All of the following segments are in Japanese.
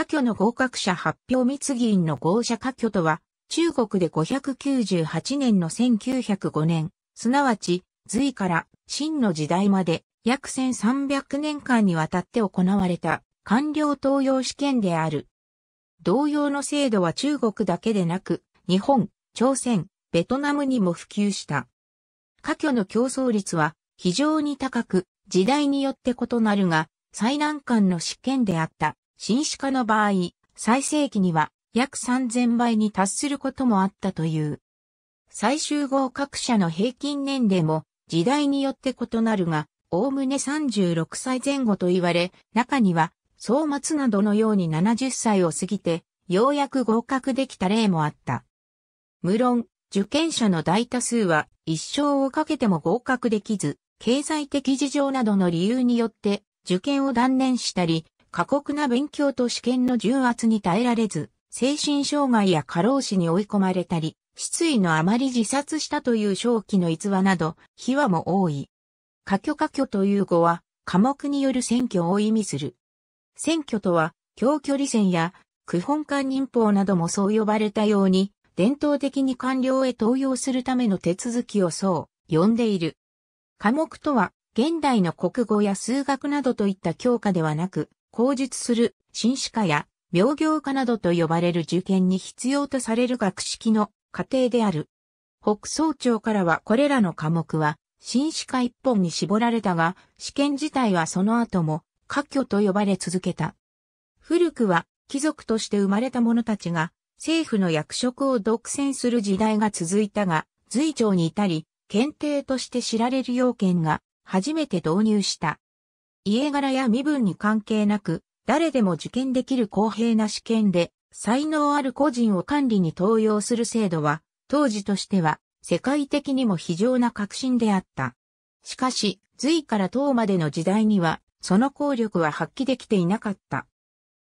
科挙の合格者発表密議員の合社科挙とは、中国で598年の1905年、すなわち、隋から秦の時代まで約1300年間にわたって行われた官僚登用試験である。同様の制度は中国だけでなく、日本、朝鮮、ベトナムにも普及した。科挙の競争率は非常に高く、時代によって異なるが、最難関の試験であった。新種化の場合、最盛期には約3000倍に達することもあったという。最終合格者の平均年齢も時代によって異なるが、おおむね36歳前後と言われ、中には、総末などのように70歳を過ぎて、ようやく合格できた例もあった。無論、受験者の大多数は一生をかけても合格できず、経済的事情などの理由によって受験を断念したり、過酷な勉強と試験の重圧に耐えられず、精神障害や過労死に追い込まれたり、失意のあまり自殺したという正気の逸話など、秘話も多い。科挙科挙という語は、科目による選挙を意味する。選挙とは、教距離選や、区本官人法などもそう呼ばれたように、伝統的に官僚へ登用するための手続きをそう呼んでいる。科目とは、現代の国語や数学などといった教科ではなく、口述する、新史科や、病業科などと呼ばれる受験に必要とされる学識の過程である。北総庁からはこれらの科目は、新史科一本に絞られたが、試験自体はその後も、科挙と呼ばれ続けた。古くは、貴族として生まれた者たちが、政府の役職を独占する時代が続いたが、随庁に至り、検定として知られる要件が、初めて導入した。家柄や身分に関係なく、誰でも受験できる公平な試験で、才能ある個人を管理に登用する制度は、当時としては、世界的にも非常な革新であった。しかし、隋から唐までの時代には、その効力は発揮できていなかった。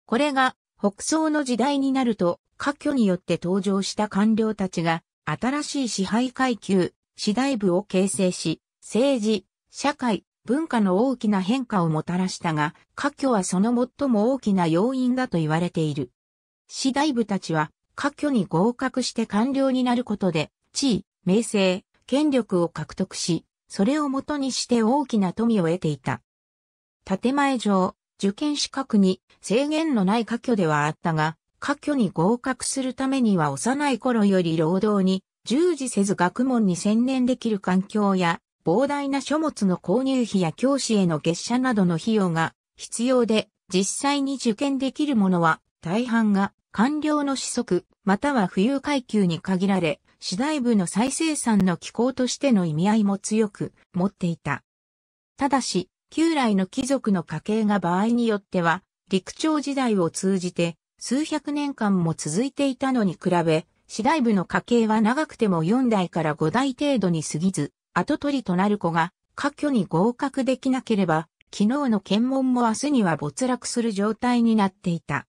これが、北宋の時代になると、科挙によって登場した官僚たちが、新しい支配階級、次第部を形成し、政治、社会、文化の大きな変化をもたらしたが、科挙はその最も大きな要因だと言われている。士大部たちは、科挙に合格して官僚になることで、地位、名声、権力を獲得し、それをもとにして大きな富を得ていた。建前上、受験資格に制限のない科挙ではあったが、科挙に合格するためには幼い頃より労働に従事せず学問に専念できる環境や膨大な書物の購入費や教師への月謝などの費用が必要で、実際に受験できるものは大半が官僚の子息、または富裕階級に限られ、次第部の再生産の機構としての意味合いも強く持っていた。ただし、旧来の貴族の家系が場合によっては、陸朝時代を通じて数百年間も続いていたのに比べ、次第部の家系は長くても4代から5代程度に過ぎず、後取りとなる子が、科挙に合格できなければ、昨日の検問も明日には没落する状態になっていた。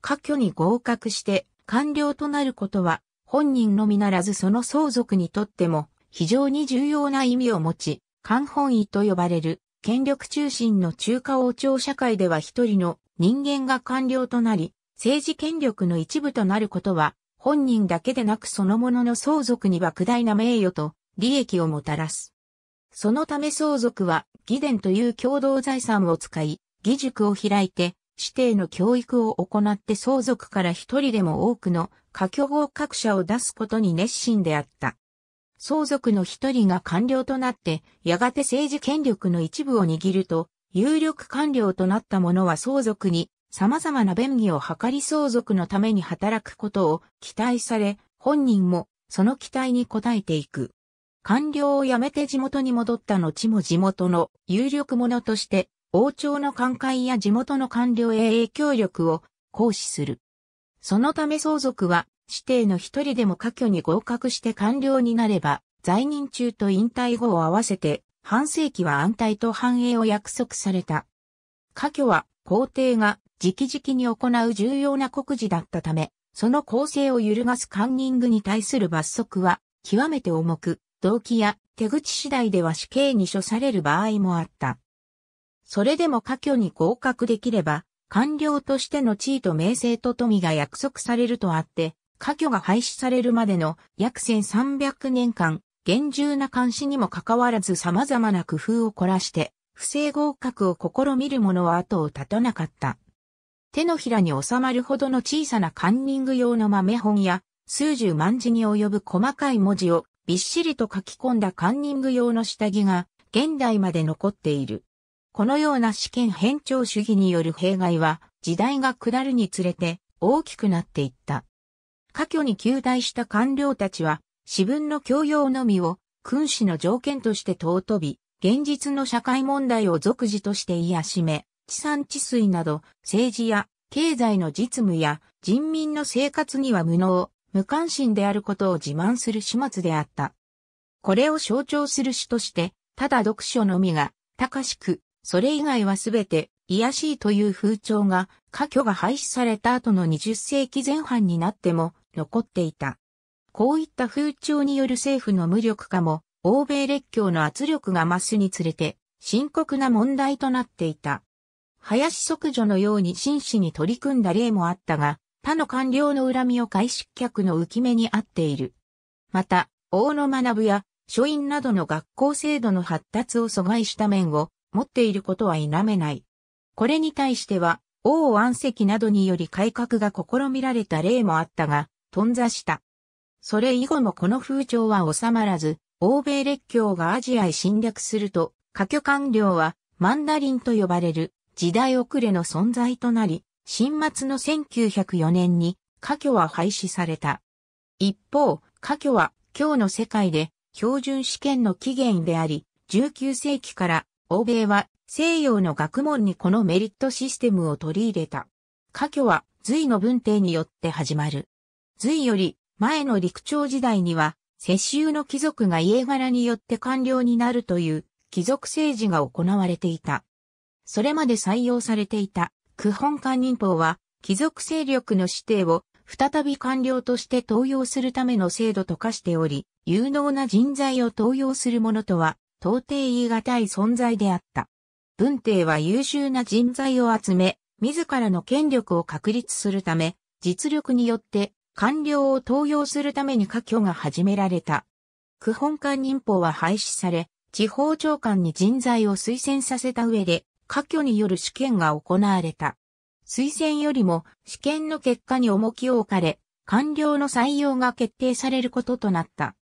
科挙に合格して官僚となることは、本人のみならずその相続にとっても非常に重要な意味を持ち、官本位と呼ばれる権力中心の中華王朝社会では一人の人間が官僚となり、政治権力の一部となることは、本人だけでなくそのものの相続に莫大な名誉と利益をもたらす。そのため相続は、義伝という共同財産を使い、義塾を開いて、指定の教育を行って相続から一人でも多くの家去合格者を出すことに熱心であった。相続の一人が官僚となって、やがて政治権力の一部を握ると、有力官僚となった者は相続に様々な便宜を図り相続のために働くことを期待され、本人もその期待に応えていく。官僚を辞めて地元に戻った後も地元の有力者として、王朝の官会や地元の官僚へ影響力を行使する。そのため相続は、指定の一人でも過去に合格して官僚になれば、在任中と引退後を合わせて、半世紀は安泰と繁栄を約束された。過去は皇帝が直々に行う重要な国事だったため、その構成を揺るがすカンニングに対する罰則は極めて重く、動機や手口次第では死刑に処される場合もあった。それでも科挙に合格できれば、官僚としての地位と名声と富が約束されるとあって、科挙が廃止されるまでの約1300年間、厳重な監視にもかかわらず様々な工夫を凝らして、不正合格を試みる者は後を絶たなかった。手のひらに収まるほどの小さなカンニング用の豆本や、数十万字に及ぶ細かい文字をびっしりと書き込んだカンニング用の下着が現代まで残っている。このような試験偏重主義による弊害は時代が下るにつれて大きくなっていった。科挙に旧大した官僚たちは私分の教養のみを君子の条件として尊び、現実の社会問題を俗事として癒しめ、地産地水など政治や経済の実務や人民の生活には無能、無関心であることを自慢する始末であった。これを象徴する詩として、ただ読書のみが、高しく、それ以外はすべて、癒しいという風潮が、過去が廃止された後の20世紀前半になっても、残っていた。こういった風潮による政府の無力化も、欧米列強の圧力が増すにつれて、深刻な問題となっていた。林即女のように真摯に取り組んだ例もあったが、他の官僚の恨みを外失脚の浮き目にあっている。また、大野学や書院などの学校制度の発達を阻害した面を持っていることは否めない。これに対しては、王安石などにより改革が試みられた例もあったが、頓挫した。それ以後もこの風潮は収まらず、欧米列強がアジアへ侵略すると、下挙官僚はマンダリンと呼ばれる時代遅れの存在となり、新末の1904年に、科挙は廃止された。一方、科挙は、今日の世界で、標準試験の起源であり、19世紀から欧米は西洋の学問にこのメリットシステムを取り入れた。科挙は隋の文帝によって始まる。隋より前の陸朝時代には、世襲の貴族が家柄によって官僚になるという貴族政治が行われていた。それまで採用されていた区本官人法は、貴族勢力の指定を再び官僚として登用するための制度と化しており、有能な人材を登用するものとは、到底言い難い存在であった。文帝は優秀な人材を集め、自らの権力を確立するため、実力によって官僚を登用するために科挙が始められた。区本官人法は廃止され、地方長官に人材を推薦させた上で、科挙による試験が行われた。推薦よりも試験の結果に重きを置かれ、官僚の採用が決定されることとなった。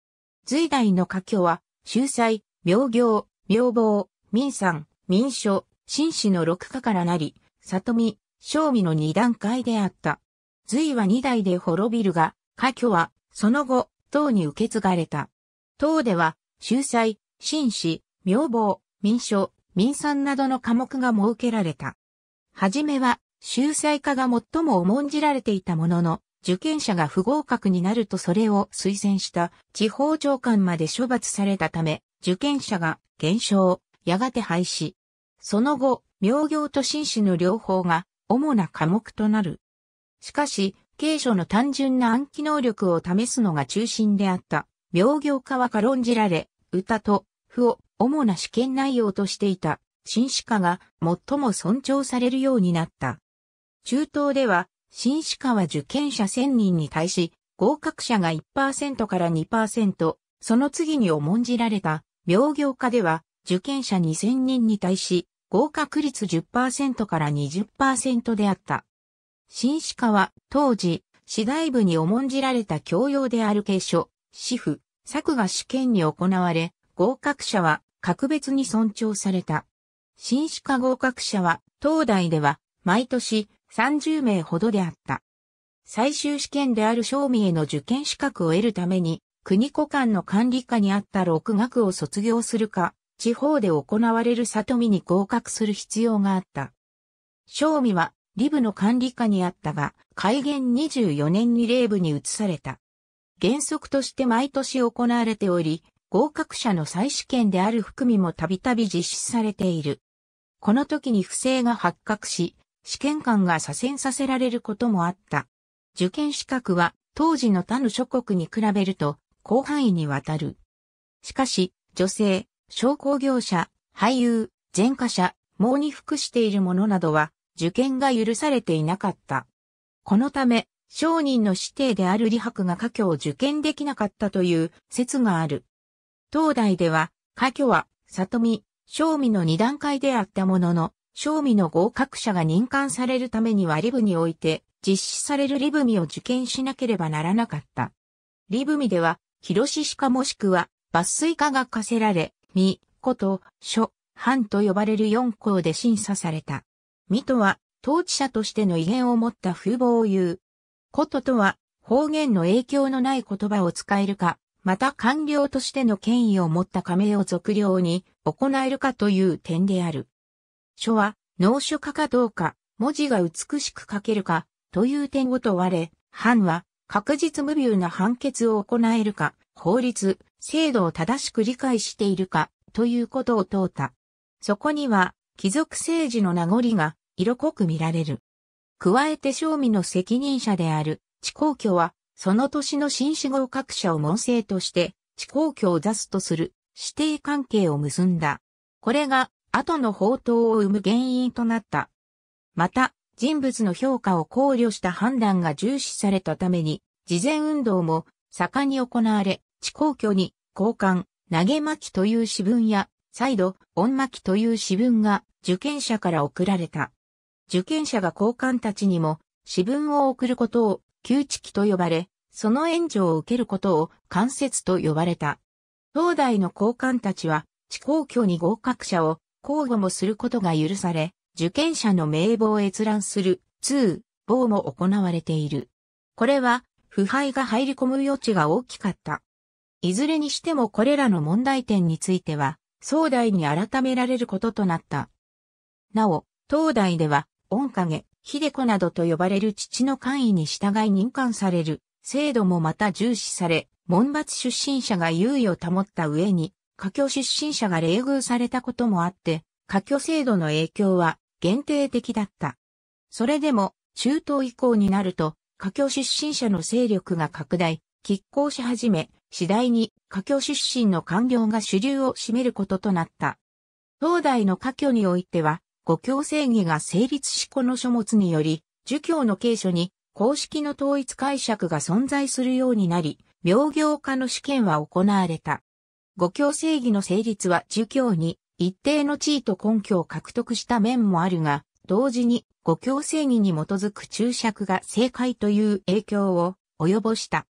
隋代の科挙は、秀才、明行、明房、民産、民書、紳士の六科からなり、里見、正味の二段階であった。隋は二代で滅びるが、科挙は、その後、唐に受け継がれた。唐では、秀才、紳士、明房、民書、民産などの科目が設けられた。はじめは、秀才科が最も重んじられていたものの、受験者が不合格になるとそれを推薦した地方長官まで処罰されたため、受験者が減少、やがて廃止。その後、妙行と紳士の両方が主な科目となる。しかし、軽書の単純な暗記能力を試すのが中心であった。妙行科は軽んじられ、歌と、符を主な試験内容としていた、新士課が最も尊重されるようになった。中東では、新士課は受験者1000人に対し、合格者が1%から2%、その次に重んじられた、病業化では、受験者2000人に対し、合格率10%から20%であった。新士課は、当時、次第部に重んじられた教養である継承、私府、作が試験に行われ、合格者は格別に尊重された。新歯科合格者は、東大では、毎年30名ほどであった。最終試験である賞味への受験資格を得るために、国庫間の管理下にあった六学を卒業するか、地方で行われる里見に合格する必要があった。賞味は、リブの管理下にあったが、改元24年に令部に移された。原則として毎年行われており、合格者の再試験である含みもたびたび実施されている。この時に不正が発覚し、試験官が左遷させられることもあった。受験資格は当時の他の諸国に比べると広範囲にわたる。しかし、女性、商工業者、俳優、前科者、網に服している者などは受験が許されていなかった。このため、商人の指定である李白が科挙を受験できなかったという説がある。東大では、科挙は、里見、正味の二段階であったものの、正味の合格者が任官されるためにはリブにおいて、実施されるリブミを受験しなければならなかった。リブミでは、広志かもしくは、抜粋化が課せられ、み、こと、書、藩と呼ばれる四校で審査された。みとは、統治者としての威厳を持った風貌を言う。こととは、方言の影響のない言葉を使えるか、また官僚としての権威を持った加盟を俗領に行えるかという点である。書は、脳書家かどうか、文字が美しく書けるか、という点を問われ、藩は、確実無謬な判決を行えるか、法律、制度を正しく理解しているか、ということを問うた。そこには、貴族政治の名残が色濃く見られる。加えて賞味の責任者である、地公居は、その年の新四号各社を門生として、地公共を出すとする指定関係を結んだ。これが後の宝刀を生む原因となった。また、人物の評価を考慮した判断が重視されたために、事前運動も盛んに行われ、地公共に交換、投げ巻きという私文や、再度、恩巻きという私文が受験者から送られた。受験者が交換たちにも私文を送ることを、旧知記と呼ばれ、その援助を受けることを関節と呼ばれた。東大の高官たちは、地公教に合格者を交互もすることが許され、受験者の名簿を閲覧する通報も行われている。これは、腐敗が入り込む余地が大きかった。いずれにしてもこれらの問題点については、総大に改められることとなった。なお、東大では、恩影、秀子などと呼ばれる父の官位に従い任官される制度もまた重視され、門罰出身者が優位を保った上に、下居出身者が冷遇されたこともあって、下居制度の影響は限定的だった。それでも、中東以降になると、下居出身者の勢力が拡大、拮抗し始め、次第に下居出身の官僚が主流を占めることとなった。東大の下居においては、五教正義が成立しこの書物により、儒教の継承に公式の統一解釈が存在するようになり、病業化の試験は行われた。五教正義の成立は儒教に一定の地位と根拠を獲得した面もあるが、同時に五教正義に基づく注釈が正解という影響を及ぼした。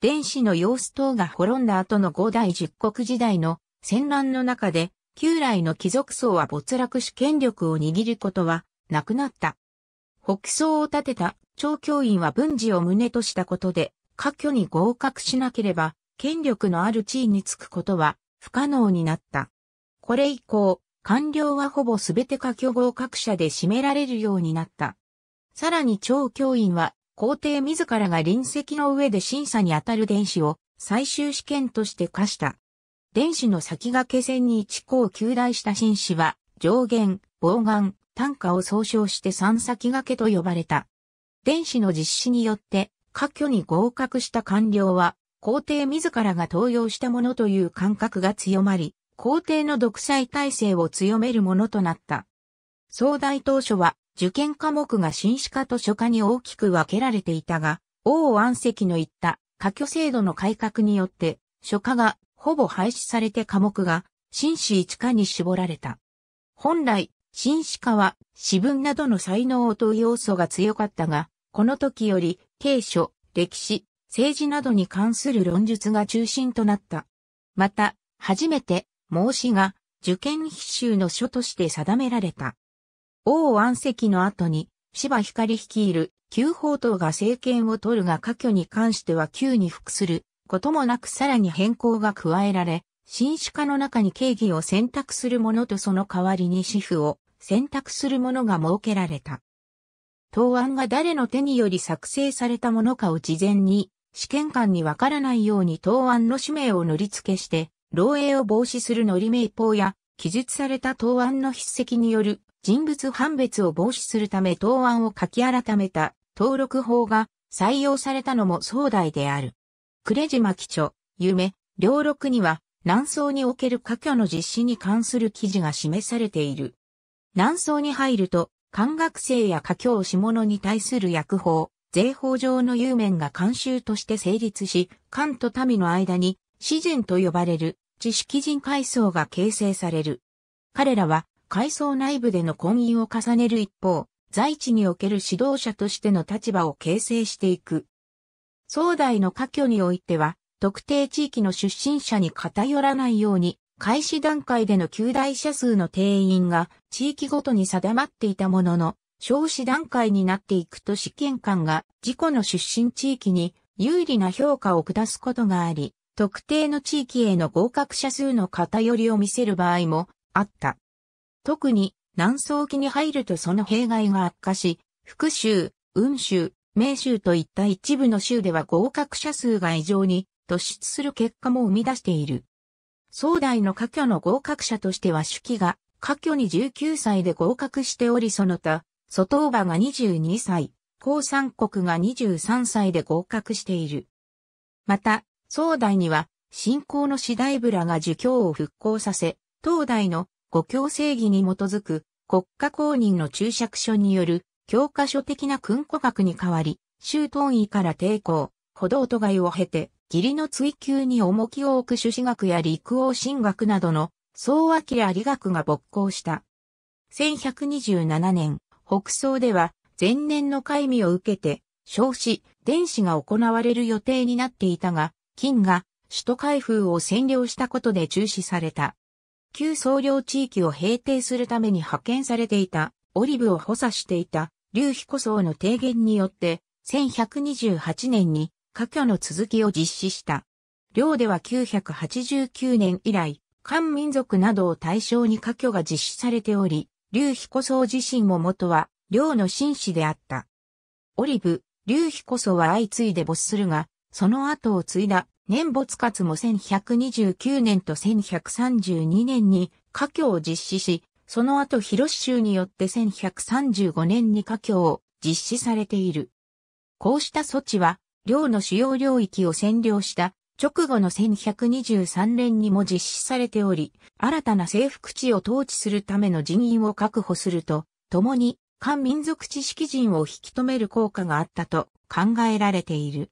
電子の様子等が滅んだ後の五代十国時代の戦乱の中で、旧来の貴族層は没落し権力を握ることはなくなった。北宋を建てた長教員は文治を旨としたことで、科挙に合格しなければ、権力のある地位につくことは不可能になった。これ以降、官僚はほぼすべて科挙合格者で占められるようになった。さらに長教員は、皇帝自らが臨席の上で審査に当たる電子を最終試験として課した。電子の先駆け戦に一校旧大した紳士は、上限、傍眼、単価を総称して三先駆けと呼ばれた。電子の実施によって、科挙に合格した官僚は、皇帝自らが登用したものという感覚が強まり、皇帝の独裁体制を強めるものとなった。総大当初は、受験科目が新史科と書科に大きく分けられていたが、王安石の言った科挙制度の改革によって、書科がほぼ廃止されて科目が、新史一科に絞られた。本来、新史科は、私文などの才能を問う要素が強かったが、この時より、経書、歴史、政治などに関する論述が中心となった。また、初めて、孟子が受験必修の書として定められた。王安石の後に、芝光率いる旧法等が政権を取るが科挙に関しては旧に服することもなくさらに変更が加えられ、新種化の中に経義を選択するものとその代わりに私婦を選択するものが設けられた。答案が誰の手により作成されたものかを事前に、試験官にわからないように答案の氏名を塗り付けして、漏洩を防止する乗り名簿や、記述された答案の筆跡による人物判別を防止するため答案を書き改めた登録法が採用されたのも壮大である。呉島基著、夢、両録には、南宋における科挙の実施に関する記事が示されている。南宋に入ると、官学生や家教師者に対する薬法、税法上の有名が慣習として成立し、官と民の間に、詩人と呼ばれる知識人階層が形成される。彼らは階層内部での婚姻を重ねる一方、在地における指導者としての立場を形成していく。壮大の家教においては、特定地域の出身者に偏らないように、開始段階での旧大社数の定員が地域ごとに定まっていたものの、少子段階になっていくと試験官が自己の出身地域に有利な評価を下すことがあり、特定の地域への合格者数の偏りを見せる場合もあった。特に南宋期に入るとその弊害が悪化し、福州、雲州、名州といった一部の州では合格者数が異常に突出する結果も生み出している。総代の科挙の合格者としては主記が、科挙に19歳で合格しておりその他、外伯が22歳、高三国が23歳で合格している。また、総代には、信仰の次第部らが儒教を復興させ、東大の五教正義に基づく国家公認の注釈書による教科書的な訓古学に代わり、周東位から抵抗、歩道都外を経て、義理の追求に重きを置く朱子学や陸王神学などの総明理学が勃興した。1127年、北宋では前年の会議を受けて、少子、電子が行われる予定になっていたが、金が首都開封を占領したことで中止された。旧総領地域を平定するために派遣されていた、オリブを補佐していた、劉古僧の提言によって、1128年に科挙の続きを実施した。領では989年以来、漢民族などを対象に科挙が実施されており、劉彦宗自身も元は、領の紳士であった。オリブ、劉彦宗は相次いで没するが、その後を継いだ年没活も1129年と1132年に科挙を実施し、その後広州によって1135年に科挙を実施されている。こうした措置は領の主要領域を占領した直後の1123年にも実施されており、新たな征服地を統治するための人員を確保すると、共に漢民族知識人を引き止める効果があったと考えられている。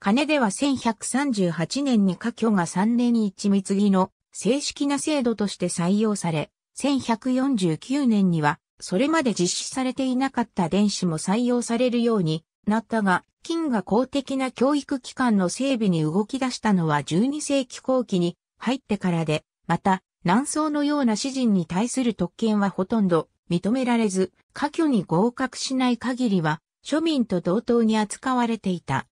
金では1138年に科挙が3年に一貢の正式な制度として採用され、1149年にはそれまで実施されていなかった電子も採用されるようになったが、金が公的な教育機関の整備に動き出したのは12世紀後期に入ってからで、また、南宋のような詩人に対する特権はほとんど認められず、科挙に合格しない限りは庶民と同等に扱われていた。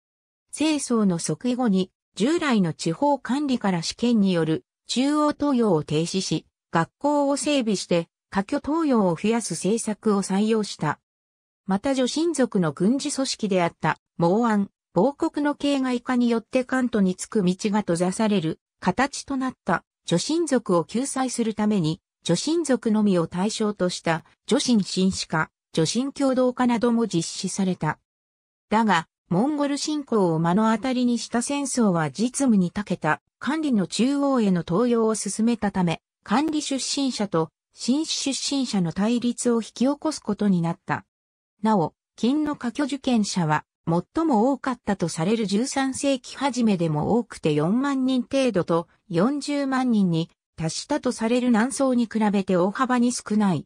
清掃の即位後に、従来の地方管理から試験による中央投与を停止し、学校を整備して、科挙投与を増やす政策を採用した。また女親族の軍事組織であった猛安、亡国の境外化によって関東に着く道が閉ざされる形となった女神族を救済するために、女神族のみを対象とした女神紳士化、女神共同化なども実施された。だが、モンゴル侵攻を目の当たりにした戦争は実務に長けた管理の中央への登用を進めたため、管理出身者と新士出身者の対立を引き起こすことになった。なお、金の科挙受験者は最も多かったとされる13世紀初めでも多くて4万人程度と40万人に達したとされる南宋に比べて大幅に少ない。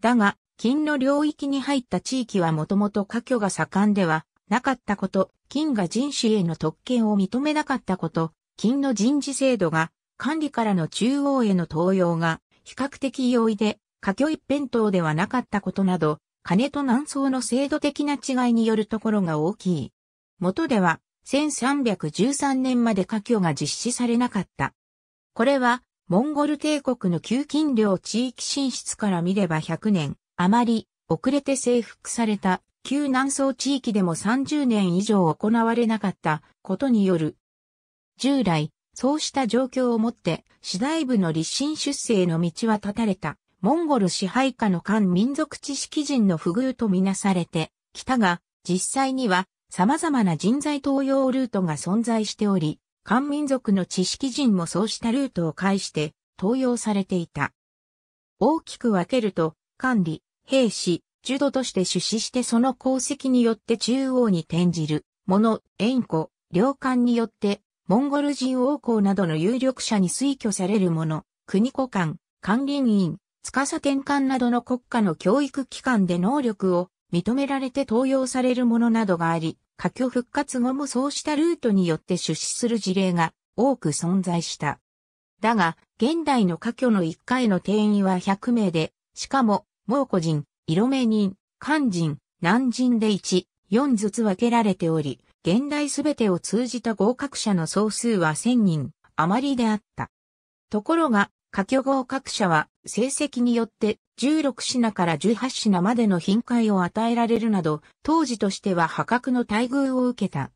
だが、金の領域に入った地域はもともと過去が盛んではなかったこと、金が人種への特権を認めなかったこと、金の人事制度が管理からの中央への登用が比較的容易で、過去一辺倒ではなかったことなど、金と南宋の制度的な違いによるところが大きい。元では、1313年まで科挙が実施されなかった。これは、モンゴル帝国の旧金領地域進出から見れば100年、あまり遅れて征服された旧南宋地域でも30年以上行われなかったことによる。従来、そうした状況をもって、次第部の立身出世の道は断たれた。モンゴル支配下の漢民族知識人の不遇とみなされてきたが、実際には様々な人材登用ルートが存在しており、漢民族の知識人もそうしたルートを介して登用されていた。大きく分けると、管理、兵士、受土として出資してその功績によって中央に転じる、もの、縁故、領官によって、モンゴル人王侯などの有力者に推挙されるもの、国古官、管林員、司転換などの国家の教育機関で能力を認められて登用されるものなどがあり、過去復活後もそうしたルートによって出資する事例が多く存在した。だが、現代の過去の1回の定員は100名で、しかも、蒙古人、色目人、漢人、南人で1、4ずつ分けられており、現代すべてを通じた合格者の総数は1000人余りであった。ところが、過去合格者は成績によって16品から18品までの品会を与えられるなど、当時としては破格の待遇を受けた。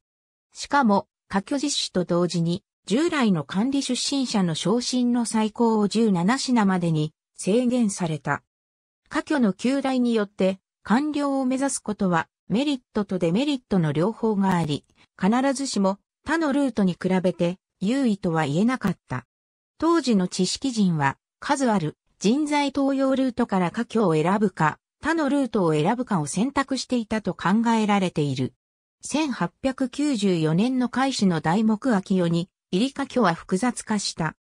しかも、科挙実施と同時に、従来の管理出身者の昇進の最高を17品までに制限された。科挙の旧来によって、官僚を目指すことはメリットとデメリットの両方があり、必ずしも他のルートに比べて優位とは言えなかった。当時の知識人は数ある人材登用ルートから下記を選ぶか、他のルートを選ぶかを選択していたと考えられている。1894年の開始の題目秋代に、入り下居は複雑化した。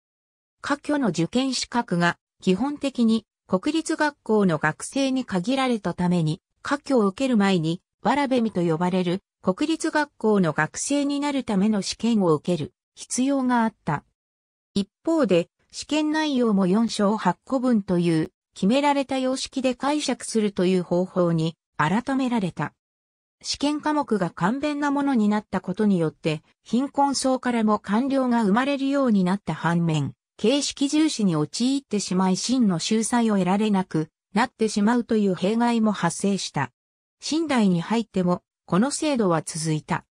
下居の受験資格が基本的に国立学校の学生に限られたために、下居を受ける前に、わらべみと呼ばれる国立学校の学生になるための試験を受ける必要があった。一方で、試験内容も4章8個分という決められた様式で解釈するという方法に改められた。試験科目が簡便なものになったことによって貧困層からも官僚が生まれるようになった反面、形式重視に陥ってしまい真の秀才を得られなくなってしまうという弊害も発生した。新代に入ってもこの制度は続いた。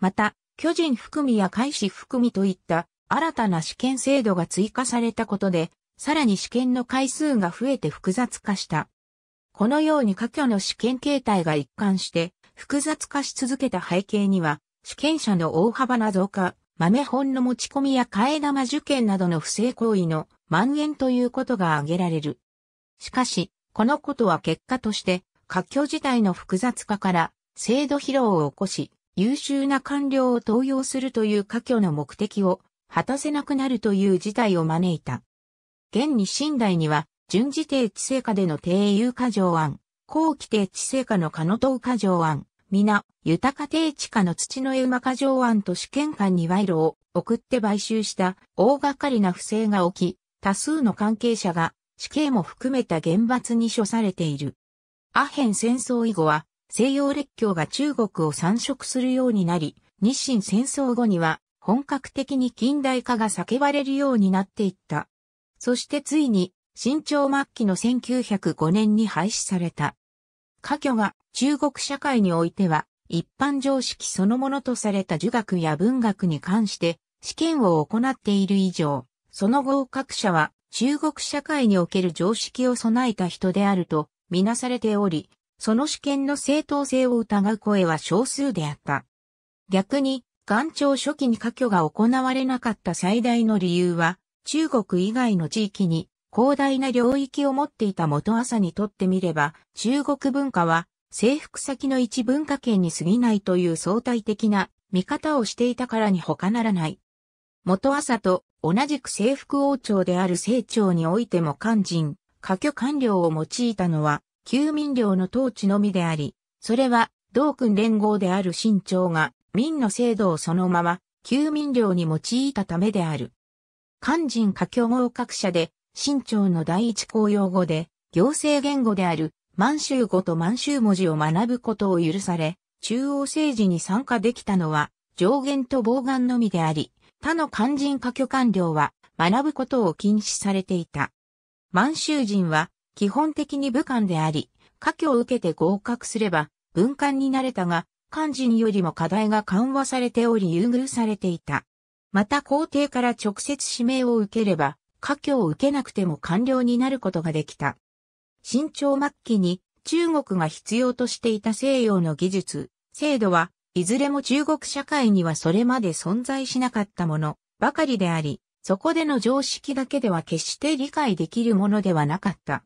また、巨人含みや開始含みといった新たな試験制度が追加されたことで、さらに試験の回数が増えて複雑化した。このように科挙の試験形態が一貫して複雑化し続けた背景には、試験者の大幅な増加、豆本の持ち込みや替え玉受験などの不正行為の蔓延ということが挙げられる。しかし、このことは結果として、過去自体の複雑化から制度疲労を起こし、優秀な官僚を登用するという過去の目的を果たせなくなるという事態を招いた。現に新代には、順次定地政下での定有過剰案、後期定地政下の可能等過剰案、皆、豊か定地下の土の絵馬過剰案と試験官に賄賂を送って買収した大掛かりな不正が起き、多数の関係者が死刑も含めた厳罰に処されている。アヘン戦争以後は西洋列強が中国を参食するようになり、日清戦争後には本格的に近代化が叫ばれるようになっていった。そしてついに、新朝末期の1905年に廃止された。科挙が中国社会においては、一般常識そのものとされた儒学や文学に関して試験を行っている以上、その合格者は中国社会における常識を備えた人であるとみなされており、その試験の正当性を疑う声は少数であった。逆に、元朝初期に科挙が行われなかった最大の理由は、中国以外の地域に広大な領域を持っていた元朝にとってみれば、中国文化は征服先の一文化圏に過ぎないという相対的な見方をしていたからに他ならない。元朝と同じく征服王朝である清朝においても肝心、科挙官僚を用いたのは、旧民僚の統治のみであり、それは、同君連合である清朝が民の制度をそのまま、旧民領に用いたためである。漢人華僑合格者で、清朝の第一公用語で、行政言語である満州語と満州文字を学ぶことを許され、中央政治に参加できたのは、上限と傍願のみであり、他の漢人科挙官僚は学ぶことを禁止されていた。満州人は基本的に武官であり、科挙を受けて合格すれば文官になれたが、漢字によりも課題が緩和されており優遇されていた。また皇帝から直接指名を受ければ、家境を受けなくても官僚になることができた。清朝末期に中国が必要としていた西洋の技術、制度は、いずれも中国社会にはそれまで存在しなかったものばかりであり、そこでの常識だけでは決して理解できるものではなかった。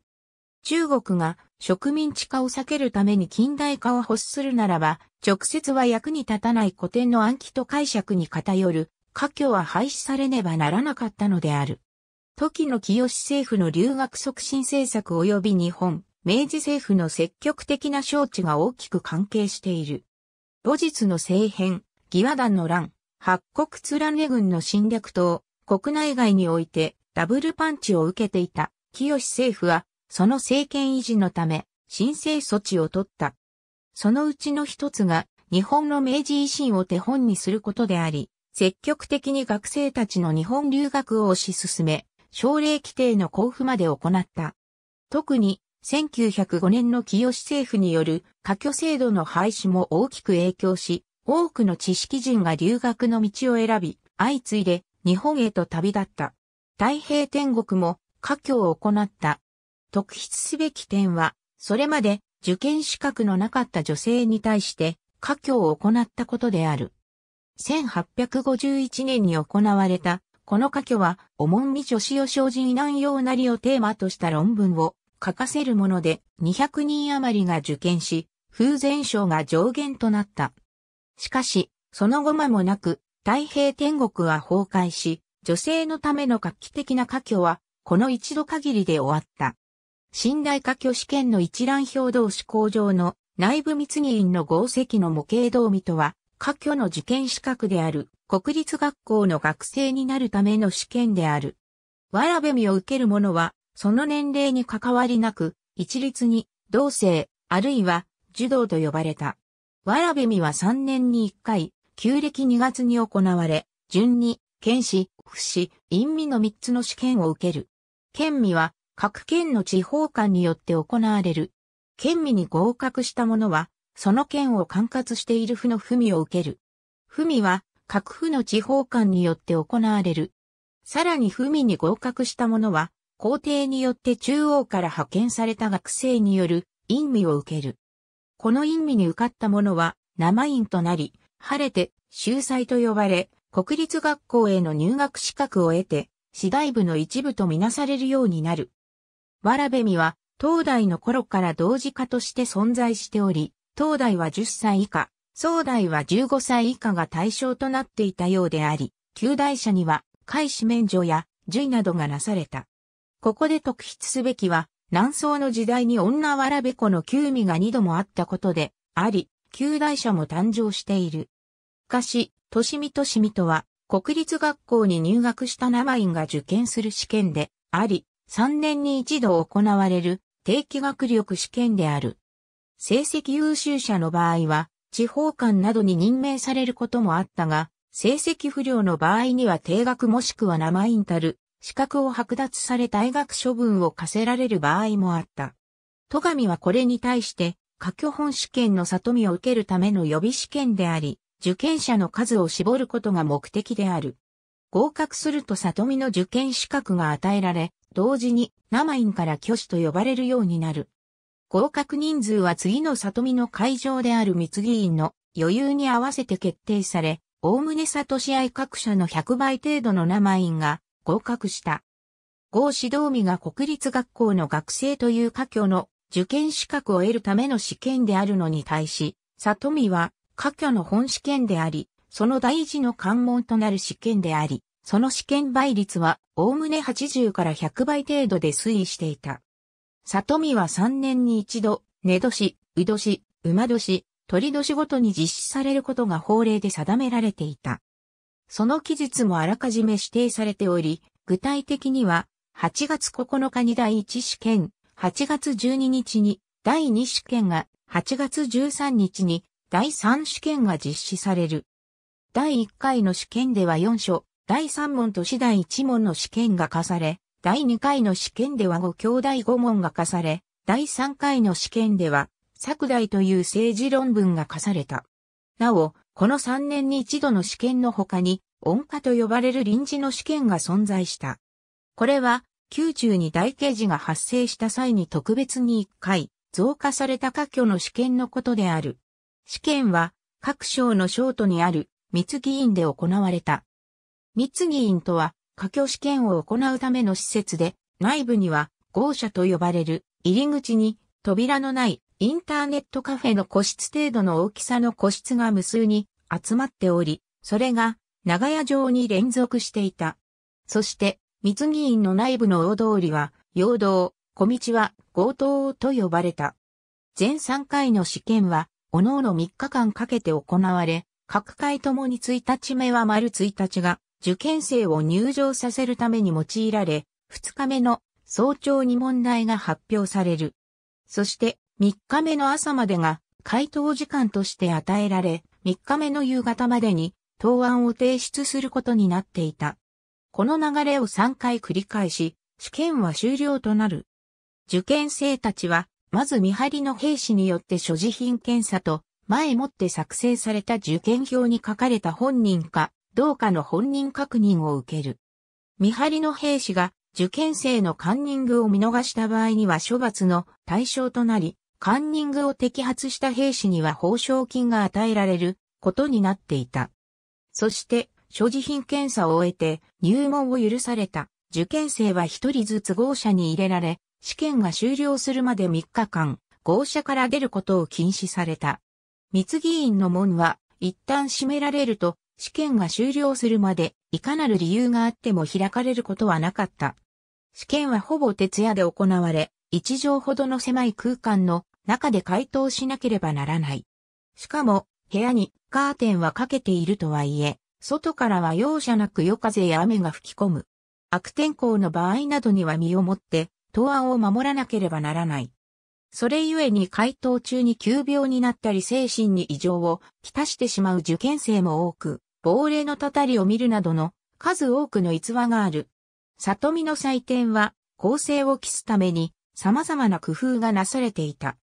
中国が植民地化を避けるために近代化を欲するならば、直接は役に立たない古典の暗記と解釈に偏る、科挙は廃止されねばならなかったのである。時の清政府の留学促進政策及び日本、明治政府の積極的な招致が大きく関係している。後日の政変、義和団の乱、八国乱れ軍の侵略等、国内外においてダブルパンチを受けていた、清政府はその政権維持のため、申請措置を取った。そのうちの一つが、日本の明治維新を手本にすることであり、積極的に学生たちの日本留学を推し進め、奨励規定の交付まで行った。特に、1905年の清政府による科挙制度の廃止も大きく影響し、多くの知識人が留学の道を選び、相次いで日本へと旅立った。太平天国も科挙を行った特筆すべき点は、それまで受験資格のなかった女性に対して、科挙を行ったことである。1851年に行われた、この科挙は、おもんみ女子を精進難用なりをテーマとした論文を書かせるもので、200人余りが受験し、風前賞が上限となった。しかし、その後間もなく、太平天国は崩壊し、女性のための画期的な科挙は、この一度限りで終わった。信頼科挙試験の一覧表同士工場の内部密議員の合席の模型同味とは、科挙の受験資格である国立学校の学生になるための試験である。わらべみを受ける者は、その年齢に関わりなく、一律に、同性、あるいは、受動と呼ばれた。わらべみは3年に1回、旧暦2月に行われ、順に、剣士、不市、陰味の3つの試験を受ける。剣味は、各県の地方官によって行われる。県民に合格した者は、その県を管轄している府の府民を受ける。府民は、各府の地方官によって行われる。さらに府民に合格した者は、皇帝によって中央から派遣された学生による、陰味を受ける。この陰味に受かった者は、生院となり、晴れて、秀才と呼ばれ、国立学校への入学資格を得て、次外部の一部とみなされるようになる。わらべみは、東大の頃から同時化として存在しており、東大は10歳以下、総大は15歳以下が対象となっていたようであり、旧大社には、開始免除や、授などがなされた。ここで特筆すべきは、南宋の時代に女わらべ子の旧みが二度もあったことで、あり、旧大社も誕生している。しかし、としみとしみとは、国立学校に入学したナマが受験する試験で、あり、3年に一度行われる定期学力試験である。成績優秀者の場合は、地方官などに任命されることもあったが、成績不良の場合には定額もしくは生インタル、資格を剥奪され退学処分を課せられる場合もあった。戸上はこれに対して、科挙本試験の里見を受けるための予備試験であり、受験者の数を絞ることが目的である。合格すると里見の受験資格が与えられ、同時に生院から挙手と呼ばれるようになる。合格人数は次の里見の会場である三議院の余裕に合わせて決定され、おおむね里試合各社の100倍程度の生院が合格した。合指導見が国立学校の学生という科挙の受験資格を得るための試験であるのに対し、里見は科挙の本試験であり、その第一の関門となる試験であり、その試験倍率は、おおむね80から100倍程度で推移していた。里見は3年に一度、寝年、う年、馬年、鳥年ごとに実施されることが法令で定められていた。その期日もあらかじめ指定されており、具体的には、8月9日に第1試験、8月12日に第2試験が、8月13日に第3試験が実施される。第1回の試験では4章第3問と次第1問の試験が課され、第2回の試験では5兄弟5問が課され、第3回の試験では、作題という政治論文が課された。なお、この3年に一度の試験の他に、音科と呼ばれる臨時の試験が存在した。これは、宮中に大刑事が発生した際に特別に1回、増加された科挙の試験のことである。試験は、各省の省都にある三議院で行われた。三議院とは、科挙試験を行うための施設で、内部には、豪舎と呼ばれる、入り口に、扉のない、インターネットカフェの個室程度の大きさの個室が無数に集まっており、それが、長屋城に連続していた。そして、三議院の内部の大通りは、陽道、小道は、強盗と呼ばれた。全3回の試験は、おのおの3日間かけて行われ、各界ともに1日目は丸1日が受験生を入場させるために用いられ、2日目の早朝に問題が発表される。そして3日目の朝までが回答時間として与えられ、3日目の夕方までに答案を提出することになっていた。この流れを3回繰り返し、試験は終了となる。受験生たちは、まず見張りの兵士によって所持品検査と前もって作成された受験票に書かれた本人か、どうかの本人確認を受ける。見張りの兵士が受験生のカンニングを見逃した場合には処罰の対象となり、カンニングを摘発した兵士には報奨金が与えられることになっていた。そして、所持品検査を終えて入門を許された受験生は一人ずつ号車に入れられ、試験が終了するまで3日間、号車から出ることを禁止された。密議員の門は一旦閉められると試験が終了するまでいかなる理由があっても開かれることはなかった。試験はほぼ徹夜で行われ、一畳ほどの狭い空間の中で回答しなければならない。しかも、部屋にカーテンはかけているとはいえ、外からは容赦なく夜風や雨が吹き込む。悪天候の場合などには身をもって、答案を守らなければならない。それゆえに回答中に急病になったり精神に異常をきたしてしまう受験生も多く、亡霊のたたりを見るなどの数多くの逸話がある。里見の祭典は、構成を期すために様々な工夫がなされていた。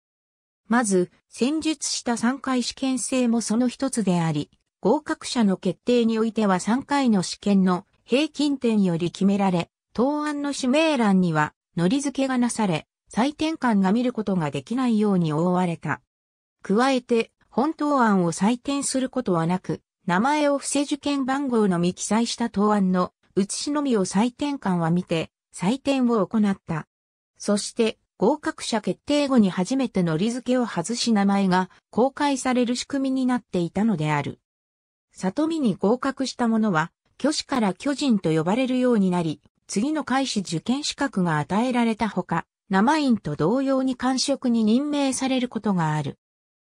まず、戦術した3回試験制もその一つであり、合格者の決定においては3回の試験の平均点より決められ、答案の指名欄には、のり付けがなされ、採点官が見ることができないように覆われた。加えて、本答案を採点することはなく、名前を伏せ受験番号のみ記載した答案の写しのみを採点官は見て、採点を行った。そして、合格者決定後に初めてのり付けを外し名前が公開される仕組みになっていたのである。里見に合格した者は、挙手から巨人と呼ばれるようになり、次の開始受験資格が与えられたほか、生員と同様に官職に任命されることがある。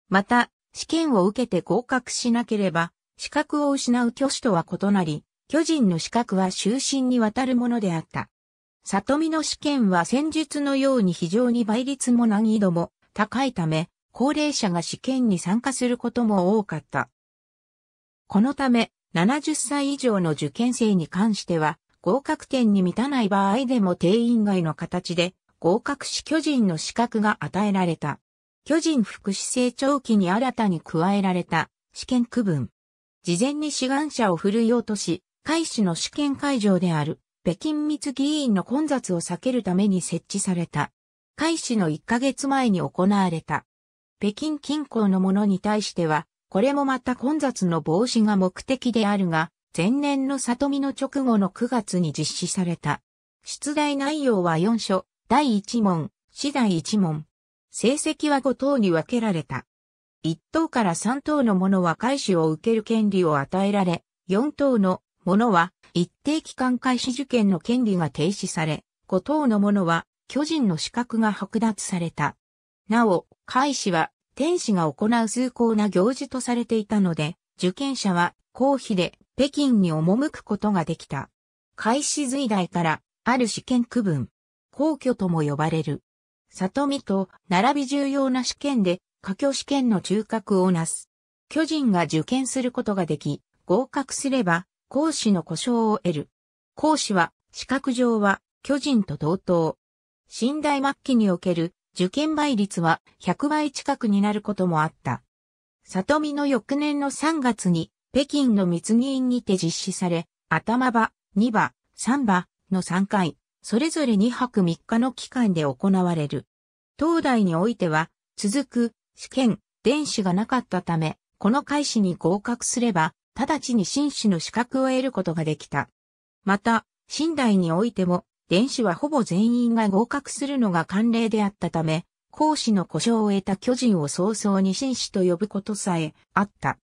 また、試験を受けて合格しなければ、資格を失う挙手とは異なり、巨人の資格は終身にわたるものであった。里見の試験は戦術のように非常に倍率も難易度も高いため、高齢者が試験に参加することも多かった。このため、70歳以上の受験生に関しては、合格点に満たない場合でも定員外の形で合格し巨人の資格が与えられた。巨人福祉成長期に新たに加えられた試験区分。事前に志願者を振るい落とし、開始の試験会場である北京密議員の混雑を避けるために設置された。開始の1ヶ月前に行われた。北京近郊のものに対しては、これもまた混雑の防止が目的であるが、前年の里見の直後の9月に実施された。出題内容は4書、第一問、次第一問。成績は5等に分けられた。1等から3等のものは開始を受ける権利を与えられ、4等のものは一定期間開始受験の権利が停止され、5等のものは巨人の資格が剥奪された。なお、開始は天使が行う崇高な行事とされていたので、受験者は公費で北京に赴くことができた。開始随代からある試験区分、皇居とも呼ばれる。里見と並び重要な試験で、科挙試験の中核をなす。巨人が受験することができ、合格すれば、講師の故障を得る。講師は、資格上は、巨人と同等。新台末期における受験倍率は100倍近くになることもあった。里見の翌年の3月に北京の密議院にて実施され、頭場、2場、3場の3回、それぞれ2泊3日の期間で行われる。東大においては、続く、試験、電子がなかったため、この開始に合格すれば、直ちに新士の資格を得ることができた。また、新代においても、電子はほぼ全員が合格するのが慣例であったため、講師の故障を得た巨人を早々に紳士と呼ぶことさえあった。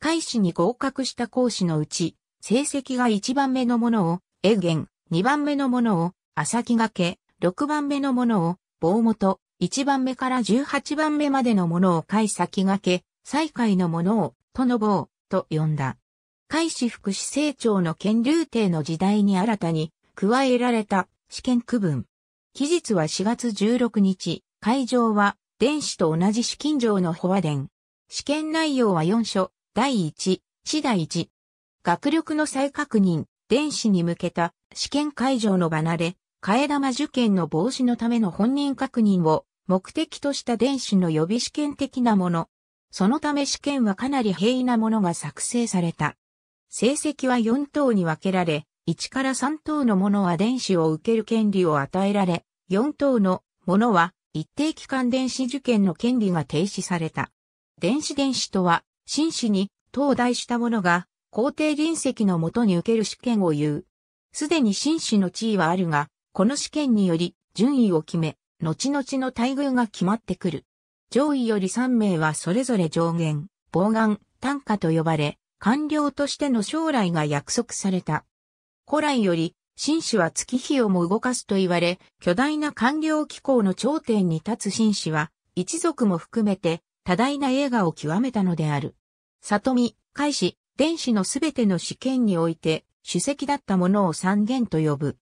開始に合格した講師のうち、成績が一番目のものを、エーゲン、2番目のものを朝木掛け、6番目のものを棒元、1番目から18番目までのものを海先掛け、最下位のものを、との棒、と呼んだ。海市福祉成長の権流帝の時代に新たに加えられた試験区分。期日は4月16日、会場は、電子と同じ資金上の保和殿。試験内容は4書、第1、市第1。学力の再確認、電子に向けた試験会場の離れ、替え玉受験の防止のための本人確認を目的とした電子の予備試験的なもの。そのため試験はかなり平易なものが作成された。成績は4等に分けられ、1から3等のものは電子を受ける権利を与えられ、4等のものは一定期間電子受験の権利が停止された。電子電子とは、真摯に、等大したものが、皇帝臨席のもとに受ける試験を言う。すでに紳士の地位はあるが、この試験により順位を決め、後々の待遇が決まってくる。上位より3名はそれぞれ上限、傍願、単価と呼ばれ、官僚としての将来が約束された。古来より、紳士は月日をも動かすと言われ、巨大な官僚機構の頂点に立つ紳士は、一族も含めて、多大な栄華を極めたのである。里見、海士、電子のすべての試験において、主席だったものを三元と呼ぶ。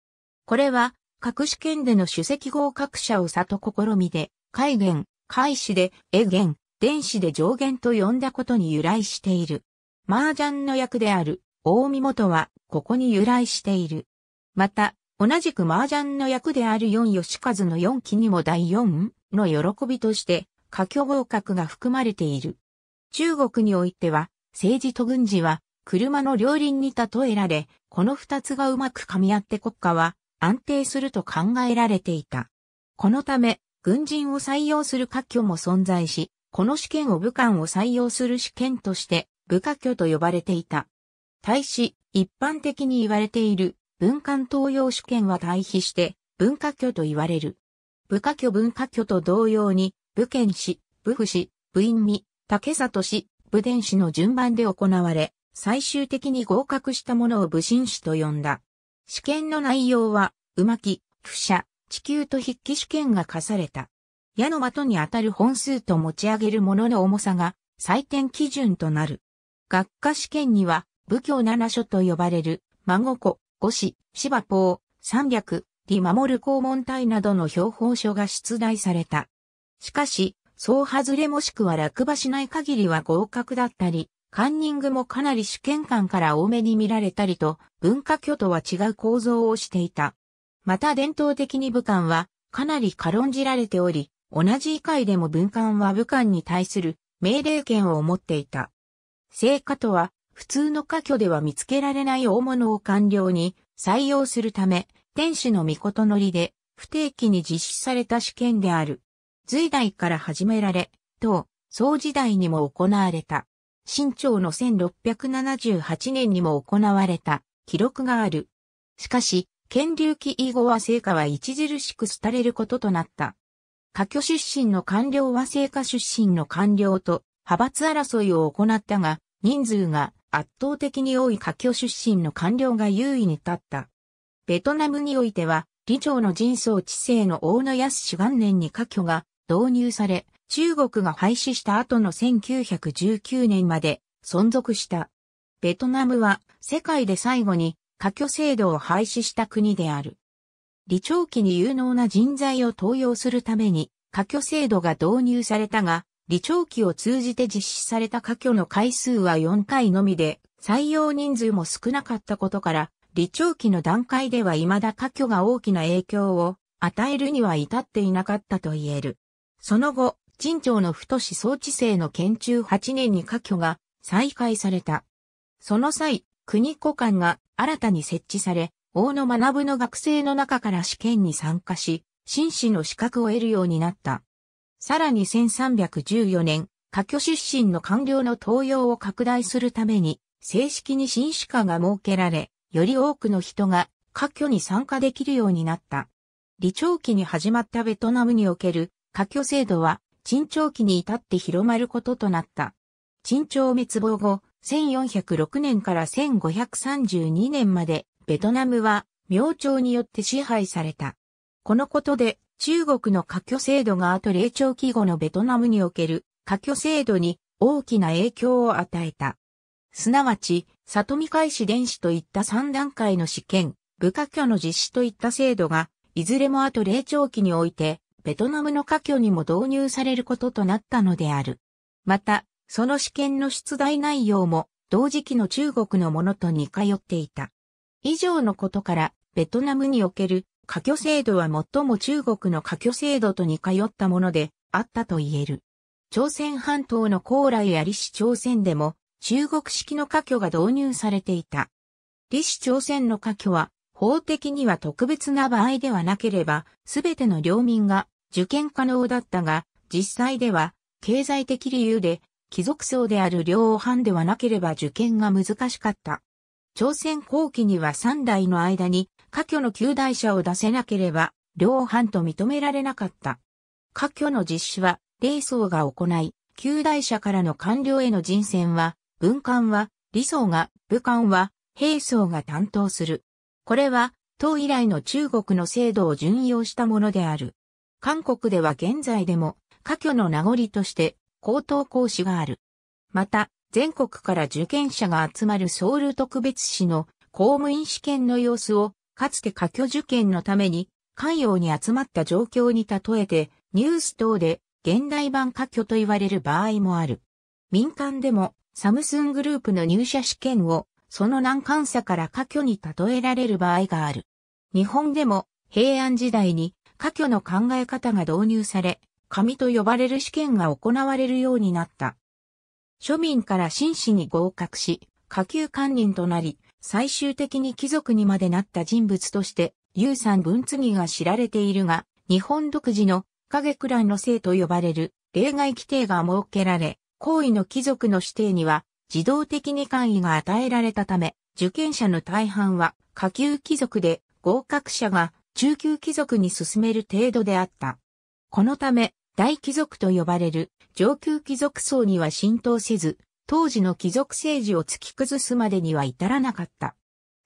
これは、各試験での主席合格者を里試みで、海元、海子で、絵元、電子で上限と呼んだことに由来している。麻雀の役である、大見元は、ここに由来している。また、同じく麻雀の役である四吉和の四期にも第四の喜びとして、過去合格が含まれている。中国においては、政治と軍事は車の両輪に例えられ、この二つがうまく噛み合って国家は安定すると考えられていた。このため、軍人を採用する科挙も存在し、この試験を武官を採用する試験として、武科挙と呼ばれていた。対し、一般的に言われている文官登用試験は対比して、文科挙と言われる。武科挙文科挙と同様に、武県氏、武府氏、武院見、竹里氏、武電子の順番で行われ、最終的に合格したものを武神士と呼んだ。試験の内容は、馬木、き、不射、地球と筆記試験が課された。矢の的に当たる本数と持ち上げるものの重さが採点基準となる。学科試験には、武教七書と呼ばれる、孫子、五子、芝宝、三百、李守る公文体などの標本書が出題された。しかし、総外れもしくは落馬しない限りは合格だったり、カンニングもかなり試験官から多めに見られたりと、文化拠とは違う構造をしていた。また伝統的に武官は、かなり軽んじられており、同じ以下でも文官は武官に対する命令権を持っていた。成果とは、普通の科挙では見つけられない大物を官僚に採用するため、天使の御事乗りで、不定期に実施された試験である。隋代から始められ、唐、宋時代にも行われた。清朝の1678年にも行われた記録がある。しかし、建立期以後は成果は著しく廃れることとなった。下居出身の官僚は成果出身の官僚と派閥争いを行ったが、人数が圧倒的に多い下居出身の官僚が優位に立った。ベトナムにおいては、李朝の人相知性の大野康元年に下居が導入され、中国が廃止した後の1919年まで存続した。ベトナムは世界で最後に過去制度を廃止した国である。理長期に有能な人材を登用するために過去制度が導入されたが、理長期を通じて実施された過去の回数は4回のみで、採用人数も少なかったことから、理長期の段階では未だ過去が大きな影響を与えるには至っていなかったと言える。その後、陳朝の太子総治政の建中8年に科挙が再開された。その際、国庫官が新たに設置され、大野学の学生の中から試験に参加し、紳士の資格を得るようになった。さらに1314年、科挙出身の官僚の登用を拡大するために、正式に紳士課が設けられ、より多くの人が科挙に参加できるようになった。李長期に始まったベトナムにおける科挙制度は、陳朝期に至って広まることとなった。陳朝滅亡後、1406年から1532年まで、ベトナムは、明朝によって支配された。このことで、中国の科挙制度が後霊長期後のベトナムにおける科挙制度に大きな影響を与えた。すなわち、里見開始電子といった3段階の試験、部科挙の実施といった制度が、いずれも後霊長期においてベトナムの科挙にも導入されることとなったのである。また、その試験の出題内容も同時期の中国のものと似通っていた。以上のことから、ベトナムにおける科挙制度は最も中国の科挙制度と似通ったものであったと言える。朝鮮半島の高麗や李氏朝鮮でも中国式の科挙が導入されていた。李氏朝鮮の科挙は法的には特別な場合ではなければ、すべての領民が受験可能だったが、実際では、経済的理由で、貴族層である両藩ではなければ受験が難しかった。朝鮮後期には3代の間に、家居の旧代者を出せなければ、両藩と認められなかった。家居の実施は、霊層が行い、旧代者からの官僚への人選は、文官は、理想が、武官は、兵層が担当する。これは、唐以来の中国の制度を順用したものである。韓国では現在でも、科挙の名残として、高等講師がある。また、全国から受験者が集まるソウル特別市の公務員試験の様子を、かつて科挙受験のために、関陽に集まった状況に例えて、ニュース等で現代版科挙と言われる場合もある。民間でも、サムスングループの入社試験を、その難関さから科挙に例えられる場合がある。日本でも、平安時代に科挙の考え方が導入され、紙と呼ばれる試験が行われるようになった。庶民から真摯に合格し、下級官人となり、最終的に貴族にまでなった人物として、有産文次が知られているが、日本独自の影クの性と呼ばれる例外規定が設けられ、行為の貴族の指定には自動的に官位が与えられたため、受験者の大半は下級貴族で合格者が中級貴族に進める程度であった。このため、大貴族と呼ばれる上級貴族層には浸透せず、当時の貴族政治を突き崩すまでには至らなかった。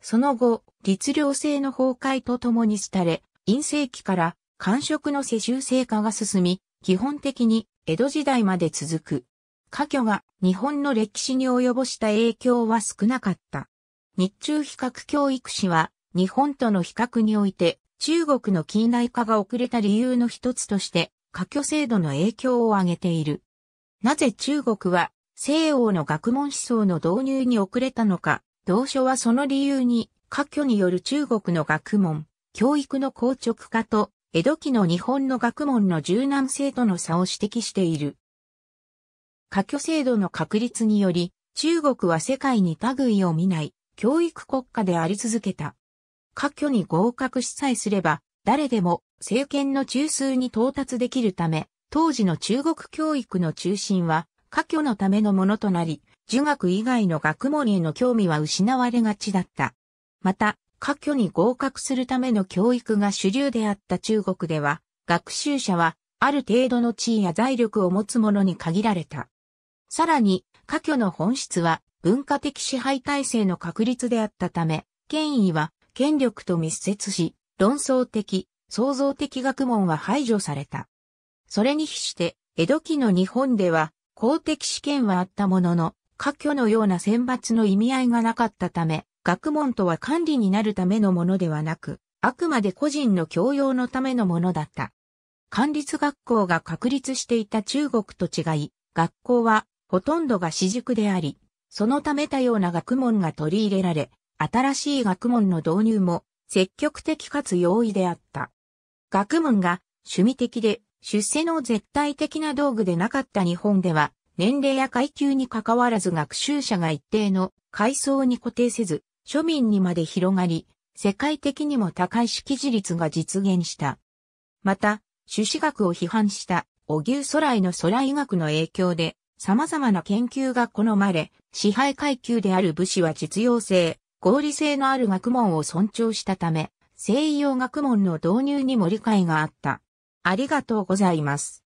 その後、律令制の崩壊とともに廃れ、陰性期から官職の世襲制化が進み、基本的に江戸時代まで続く。家挙が日本の歴史に及ぼした影響は少なかった。日中比較教育史は日本との比較において中国の近代化が遅れた理由の一つとして、科挙制度の影響を挙げている。なぜ中国は西欧の学問思想の導入に遅れたのか、同書はその理由に、科挙による中国の学問、教育の硬直化と、江戸期の日本の学問の柔軟性との差を指摘している。科挙制度の確立により、中国は世界に類を見ない教育国家であり続けた。科挙に合格しさえすれば、誰でも政権の中枢に到達できるため、当時の中国教育の中心は、科挙のためのものとなり、儒学以外の学問への興味は失われがちだった。また、科挙に合格するための教育が主流であった中国では、学習者は、ある程度の地位や財力を持つ者に限られた。さらに、科挙の本質は、文化的支配体制の確立であったため、権威は権力と密接し、論争的、創造的学問は排除された。それに比して、江戸期の日本では、公的試験はあったものの、科挙のような選抜の意味合いがなかったため、学問とは管理になるためのものではなく、あくまで個人の教養のためのものだった。管理学校が確立していた中国と違い、学校はほとんどが私塾であり、そのため多様な学問が取り入れられ、新しい学問の導入も積極的かつ容易であった。学問が趣味的で出世の絶対的な道具でなかった日本では、年齢や階級に関わらず学習者が一定の階層に固定せず、庶民にまで広がり、世界的にも高い識字率が実現した。また、朱子学を批判した小牛空来の空医学の影響で、様々な研究が好まれ、支配階級である武士は実用性、合理性のある学問を尊重したため、西洋学問の導入にも理解があった。ありがとうございます。